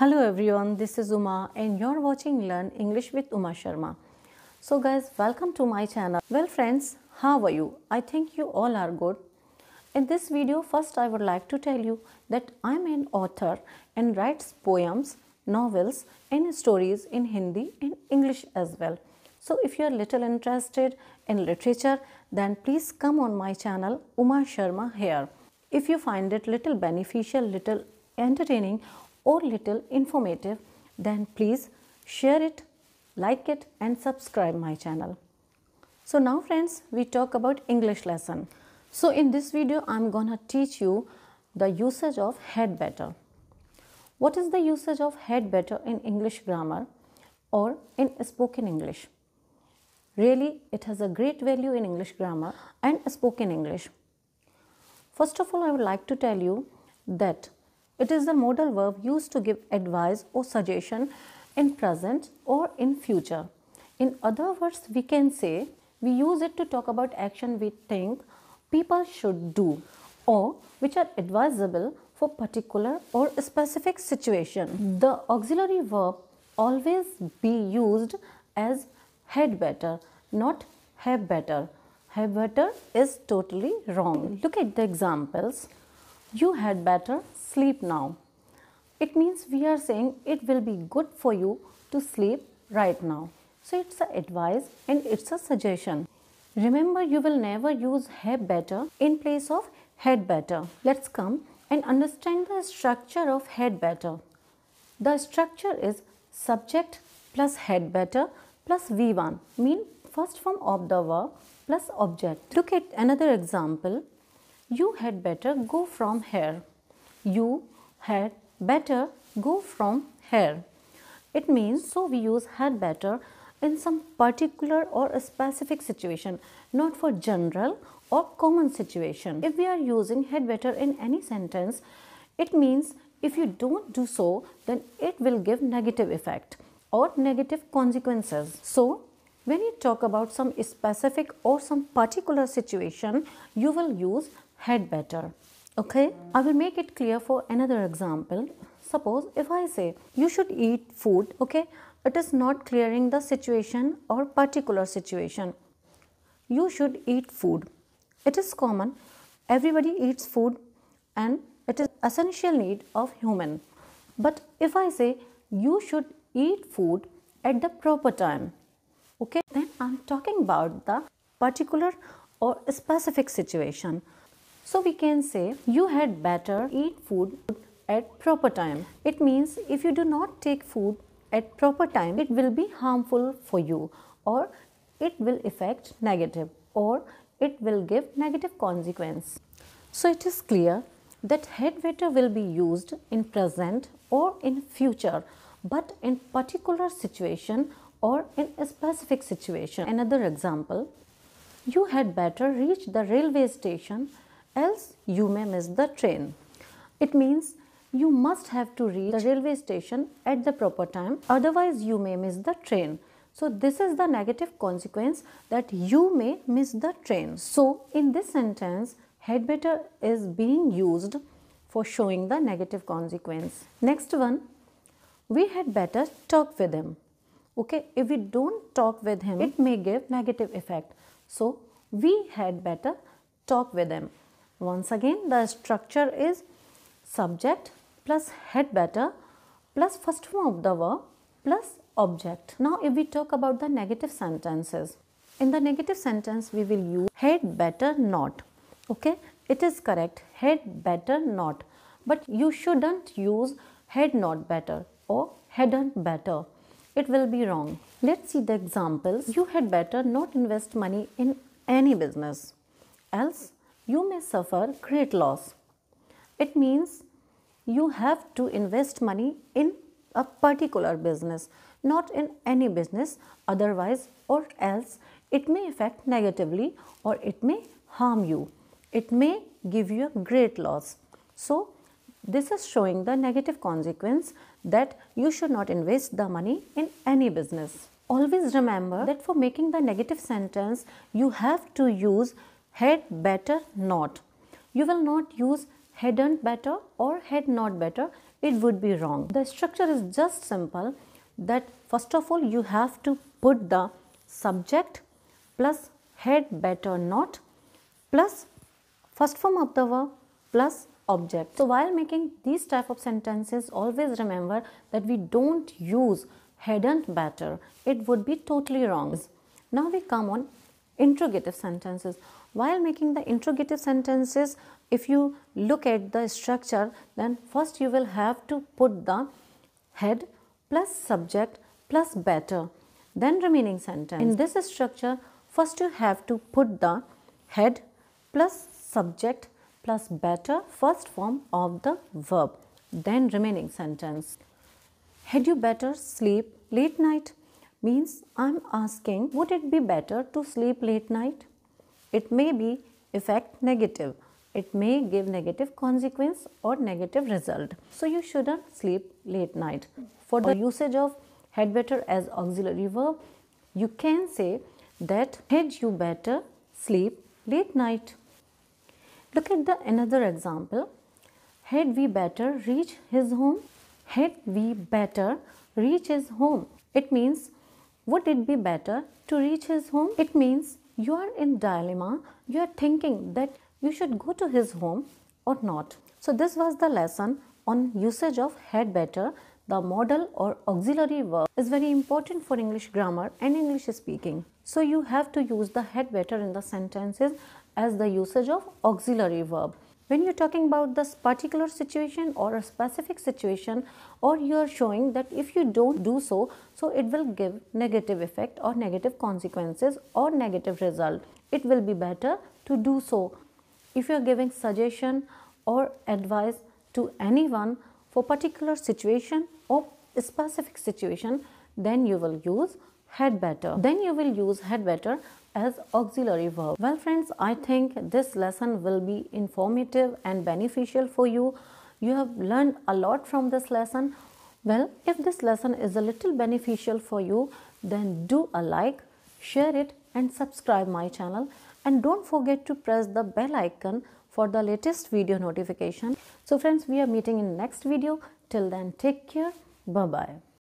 Hello everyone, this is Uma and you're watching Learn English with Uma Sharma. So guys, welcome to my channel. Well friends, how are you? I think you all are good. In this video, first I would like to tell you that I'm an author and writes poems, novels and stories in Hindi and English as well. So if you are little interested in literature, then please come on my channel Uma Sharma here. If you find it little beneficial, little entertaining or little informative, then please share it, like it and subscribe my channel. So now friends, we talk about English lesson. So in this video, I'm gonna teach you the usage of head better. What is the usage of head better in English grammar or in spoken English? Really, it has a great value in English grammar and spoken English. First of all, I would like to tell you that it is the modal verb used to give advice or suggestion in present or in future. In other words, we can say we use it to talk about action we think people should do or which are advisable for particular or specific situation. The auxiliary verb always be used as had better, not have better. Have better is totally wrong. Look at the examples. You had better sleep now. It means we are saying it will be good for you to sleep right now. So it's an advice and it's a suggestion. Remember you will never use have better in place of had better. Let's come and understand the structure of had better. The structure is subject plus had better plus V1 mean first form of the verb plus object. Look at another example. You had better go from here you had better go from here. It means so we use had better in some particular or specific situation not for general or common situation. If we are using had better in any sentence it means if you don't do so then it will give negative effect or negative consequences. So when you talk about some specific or some particular situation you will use had better. Okay, I will make it clear for another example. Suppose if I say you should eat food, okay, it is not clearing the situation or particular situation. You should eat food. It is common, everybody eats food and it is essential need of human. But if I say you should eat food at the proper time, okay, then I am talking about the particular or specific situation. So we can say you had better eat food at proper time. It means if you do not take food at proper time, it will be harmful for you or it will affect negative or it will give negative consequence. So it is clear that head waiter will be used in present or in future but in particular situation or in a specific situation. Another example, you had better reach the railway station else you may miss the train. It means you must have to reach the railway station at the proper time otherwise you may miss the train. So this is the negative consequence that you may miss the train. So in this sentence had better is being used for showing the negative consequence. Next one we had better talk with him. Okay if we don't talk with him it may give negative effect. So we had better talk with him. Once again the structure is subject plus head better plus first form of the verb plus object. Now if we talk about the negative sentences. In the negative sentence we will use head better not. Okay, it is correct head better not but you shouldn't use head not better or hadn't better. It will be wrong. Let's see the examples. You had better not invest money in any business else you may suffer great loss. It means you have to invest money in a particular business, not in any business otherwise or else it may affect negatively or it may harm you. It may give you a great loss. So, this is showing the negative consequence that you should not invest the money in any business. Always remember that for making the negative sentence, you have to use head better not. You will not use head and better or head not better. It would be wrong. The structure is just simple that first of all you have to put the subject plus head better not plus first form of the verb plus object. So while making these type of sentences always remember that we don't use head and better. It would be totally wrong. Now we come on interrogative sentences. While making the interrogative sentences, if you look at the structure, then first you will have to put the head plus subject plus better, then remaining sentence. In this structure, first you have to put the head plus subject plus better first form of the verb, then remaining sentence. Had you better sleep late night? means I'm asking would it be better to sleep late night? It may be effect negative. It may give negative consequence or negative result. So you shouldn't sleep late night. For the usage of head better as auxiliary verb, you can say that had you better sleep late night. Look at the another example. Had we better reach his home? Had we better reach his home? It means would it be better to reach his home? It means you are in dilemma, you are thinking that you should go to his home or not. So this was the lesson on usage of had better. The modal or auxiliary verb is very important for English grammar and English speaking. So you have to use the had better in the sentences as the usage of auxiliary verb when you're talking about this particular situation or a specific situation or you're showing that if you don't do so, so it will give negative effect or negative consequences or negative result. It will be better to do so. If you're giving suggestion or advice to anyone for particular situation or specific situation, then you will use had better then you will use had better as auxiliary verb. Well friends, I think this lesson will be informative and beneficial for you. You have learned a lot from this lesson. Well, if this lesson is a little beneficial for you, then do a like, share it and subscribe my channel and don't forget to press the bell icon for the latest video notification. So friends, we are meeting in next video. Till then, take care. Bye-bye.